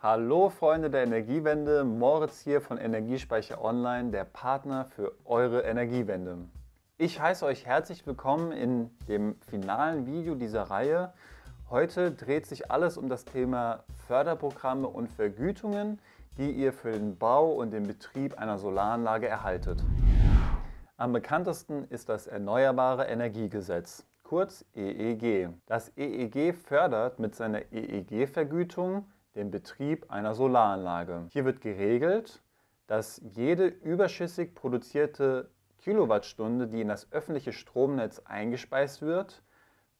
Hallo Freunde der Energiewende, Moritz hier von Energiespeicher Online, der Partner für eure Energiewende. Ich heiße euch herzlich willkommen in dem finalen Video dieser Reihe. Heute dreht sich alles um das Thema Förderprogramme und Vergütungen, die ihr für den Bau und den Betrieb einer Solaranlage erhaltet. Am bekanntesten ist das Erneuerbare Energiegesetz, kurz EEG. Das EEG fördert mit seiner EEG-Vergütung den Betrieb einer Solaranlage. Hier wird geregelt, dass jede überschüssig produzierte Kilowattstunde, die in das öffentliche Stromnetz eingespeist wird,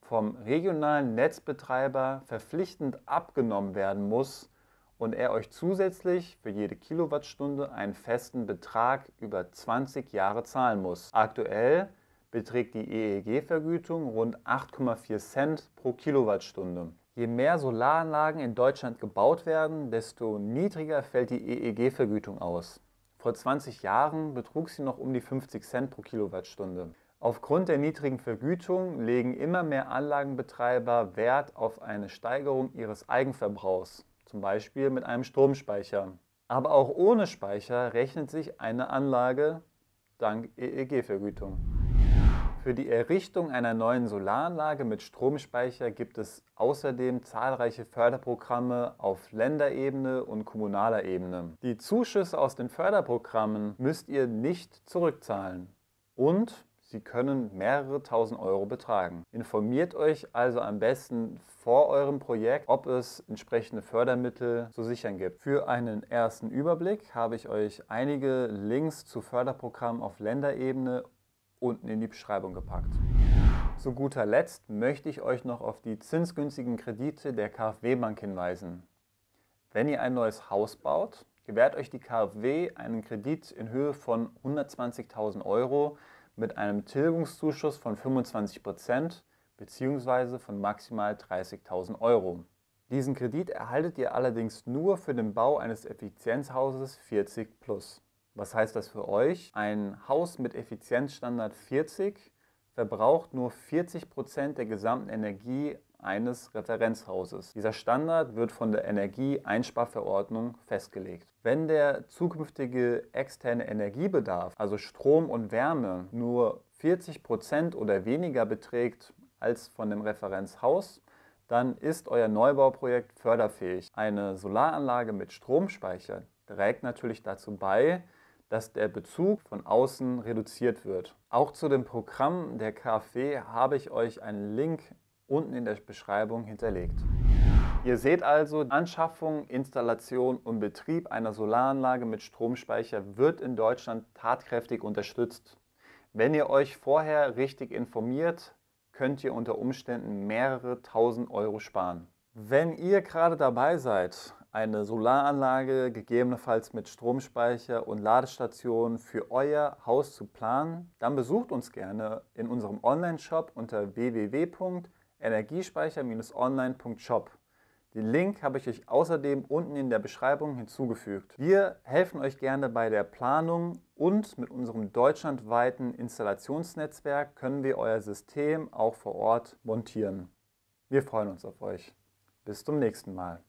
vom regionalen Netzbetreiber verpflichtend abgenommen werden muss und er euch zusätzlich für jede Kilowattstunde einen festen Betrag über 20 Jahre zahlen muss. Aktuell beträgt die EEG-Vergütung rund 8,4 Cent pro Kilowattstunde. Je mehr Solaranlagen in Deutschland gebaut werden, desto niedriger fällt die EEG-Vergütung aus. Vor 20 Jahren betrug sie noch um die 50 Cent pro Kilowattstunde. Aufgrund der niedrigen Vergütung legen immer mehr Anlagenbetreiber Wert auf eine Steigerung ihres Eigenverbrauchs, zum Beispiel mit einem Stromspeicher. Aber auch ohne Speicher rechnet sich eine Anlage dank EEG-Vergütung. Für die Errichtung einer neuen Solaranlage mit Stromspeicher gibt es außerdem zahlreiche Förderprogramme auf Länderebene und kommunaler Ebene. Die Zuschüsse aus den Förderprogrammen müsst ihr nicht zurückzahlen und sie können mehrere tausend Euro betragen. Informiert euch also am besten vor eurem Projekt, ob es entsprechende Fördermittel zu sichern gibt. Für einen ersten Überblick habe ich euch einige Links zu Förderprogrammen auf Länderebene unten in die Beschreibung gepackt. Zu guter Letzt möchte ich euch noch auf die zinsgünstigen Kredite der KfW Bank hinweisen. Wenn ihr ein neues Haus baut, gewährt euch die KfW einen Kredit in Höhe von 120.000 Euro mit einem Tilgungszuschuss von 25% bzw. von maximal 30.000 Euro. Diesen Kredit erhaltet ihr allerdings nur für den Bau eines Effizienzhauses 40 was heißt das für euch? Ein Haus mit Effizienzstandard 40 verbraucht nur 40% Prozent der gesamten Energie eines Referenzhauses. Dieser Standard wird von der Energieeinsparverordnung festgelegt. Wenn der zukünftige externe Energiebedarf, also Strom und Wärme, nur 40% Prozent oder weniger beträgt als von dem Referenzhaus, dann ist euer Neubauprojekt förderfähig. Eine Solaranlage mit Stromspeicher trägt natürlich dazu bei, dass der Bezug von außen reduziert wird. Auch zu dem Programm der KfW habe ich euch einen Link unten in der Beschreibung hinterlegt. Ihr seht also, Anschaffung, Installation und Betrieb einer Solaranlage mit Stromspeicher wird in Deutschland tatkräftig unterstützt. Wenn ihr euch vorher richtig informiert, könnt ihr unter Umständen mehrere tausend Euro sparen. Wenn ihr gerade dabei seid, eine Solaranlage, gegebenenfalls mit Stromspeicher und Ladestation für euer Haus zu planen, dann besucht uns gerne in unserem Online-Shop unter www.energiespeicher-online.shop. Den Link habe ich euch außerdem unten in der Beschreibung hinzugefügt. Wir helfen euch gerne bei der Planung und mit unserem deutschlandweiten Installationsnetzwerk können wir euer System auch vor Ort montieren. Wir freuen uns auf euch. Bis zum nächsten Mal.